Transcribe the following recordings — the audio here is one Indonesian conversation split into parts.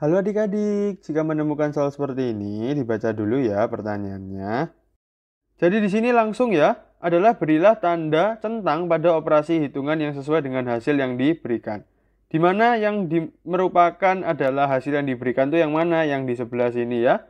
Halo adik-adik, jika menemukan soal seperti ini, dibaca dulu ya pertanyaannya. Jadi di sini langsung ya, adalah berilah tanda centang pada operasi hitungan yang sesuai dengan hasil yang diberikan. Di mana yang di, merupakan adalah hasil yang diberikan itu yang mana? Yang di sebelah sini ya.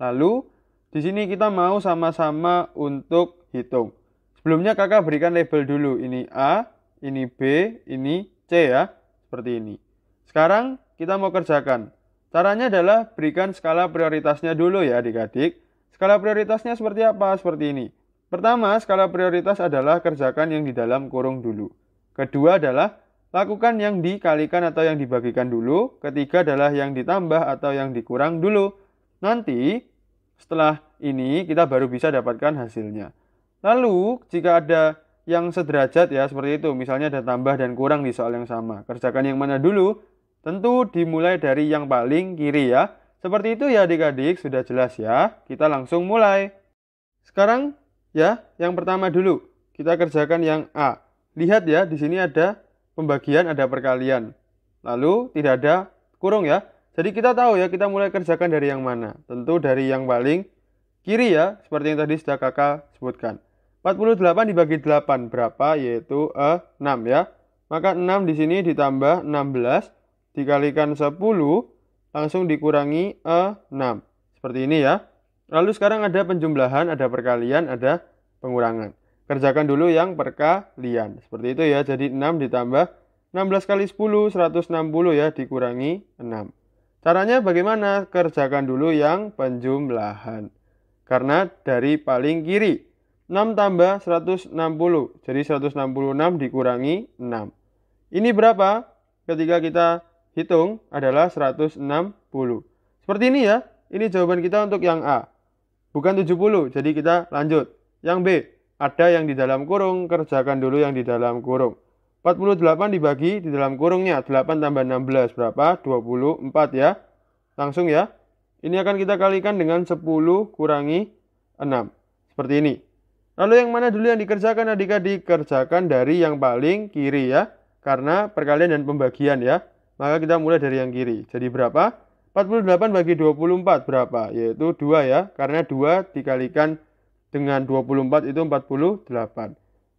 Lalu di sini kita mau sama-sama untuk hitung. Sebelumnya kakak berikan label dulu. Ini A, ini B, ini C ya. Seperti ini. Sekarang kita mau kerjakan Caranya adalah berikan skala prioritasnya dulu ya adik-adik. Skala prioritasnya seperti apa? Seperti ini. Pertama, skala prioritas adalah kerjakan yang di dalam kurung dulu. Kedua adalah lakukan yang dikalikan atau yang dibagikan dulu. Ketiga adalah yang ditambah atau yang dikurang dulu. Nanti setelah ini kita baru bisa dapatkan hasilnya. Lalu jika ada yang sederajat ya seperti itu, misalnya ada tambah dan kurang di soal yang sama, kerjakan yang mana dulu, Tentu dimulai dari yang paling kiri ya. Seperti itu ya adik-adik, sudah jelas ya. Kita langsung mulai. Sekarang ya, yang pertama dulu. Kita kerjakan yang A. Lihat ya, di sini ada pembagian, ada perkalian. Lalu tidak ada kurung ya. Jadi kita tahu ya, kita mulai kerjakan dari yang mana. Tentu dari yang paling kiri ya, seperti yang tadi sudah kakak sebutkan. 48 dibagi 8 berapa? Yaitu eh, 6 ya. Maka 6 di sini ditambah 16 dikalikan 10 langsung dikurangi 6. Seperti ini ya. Lalu sekarang ada penjumlahan, ada perkalian, ada pengurangan. Kerjakan dulu yang perkalian. Seperti itu ya. Jadi 6 ditambah 16 kali 10, 160 ya, dikurangi 6. Caranya bagaimana? Kerjakan dulu yang penjumlahan. Karena dari paling kiri, 6 tambah 160. Jadi 166 dikurangi 6. Ini berapa? Ketika kita hitung adalah 160. Seperti ini ya. Ini jawaban kita untuk yang A. Bukan 70, jadi kita lanjut. Yang B, ada yang di dalam kurung, kerjakan dulu yang di dalam kurung. 48 dibagi di dalam kurungnya, 8 tambah 16 berapa? 24 ya. Langsung ya. Ini akan kita kalikan dengan 10 kurangi 6. Seperti ini. Lalu yang mana dulu yang dikerjakan adik-adik? Dikerjakan dari yang paling kiri ya. Karena perkalian dan pembagian ya. Maka kita mulai dari yang kiri. Jadi berapa? 48 bagi 24 berapa? Yaitu 2 ya, karena 2 dikalikan dengan 24 itu 48.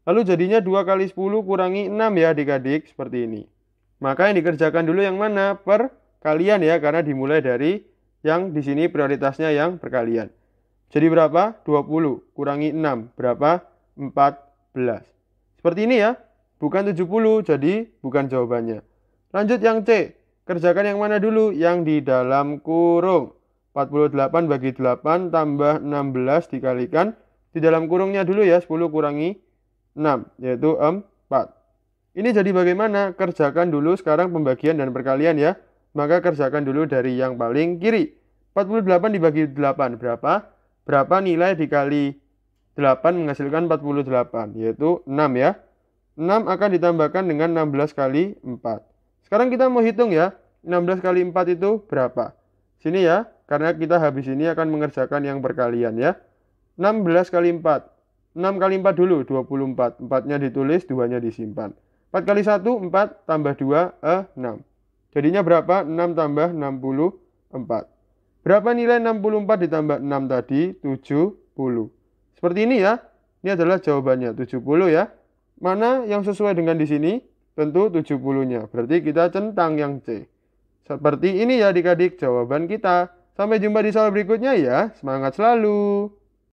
Lalu jadinya 2 kali 10 kurangi 6 ya adik-adik, seperti ini. Maka yang dikerjakan dulu yang mana? Perkalian ya, karena dimulai dari yang di sini prioritasnya yang perkalian. Jadi berapa? 20 kurangi 6, berapa? 14. Seperti ini ya, bukan 70, jadi bukan jawabannya. Lanjut yang C. Kerjakan yang mana dulu? Yang di dalam kurung. 48 bagi 8 tambah 16 dikalikan. Di dalam kurungnya dulu ya, 10 kurangi 6, yaitu 4. Ini jadi bagaimana? Kerjakan dulu sekarang pembagian dan perkalian ya. Maka kerjakan dulu dari yang paling kiri. 48 dibagi 8 berapa? Berapa nilai dikali 8 menghasilkan 48, yaitu 6 ya. 6 akan ditambahkan dengan 16 kali 4. Sekarang kita mau hitung ya, 16 kali 4 itu berapa? Sini ya, karena kita habis ini akan mengerjakan yang perkalian ya. 16 kali 4. 6 kali 4 dulu, 24. 4-nya ditulis, 2-nya disimpan. 4 kali 1, 4, tambah 2, eh, 6. Jadinya berapa? 6 tambah 64. Berapa nilai 64 ditambah 6 tadi? 70. Seperti ini ya. Ini adalah jawabannya, 70 ya. Mana yang sesuai dengan di sini? tentu 70-nya. Berarti kita centang yang C. Seperti ini ya adik-adik jawaban kita. Sampai jumpa di soal berikutnya ya. Semangat selalu.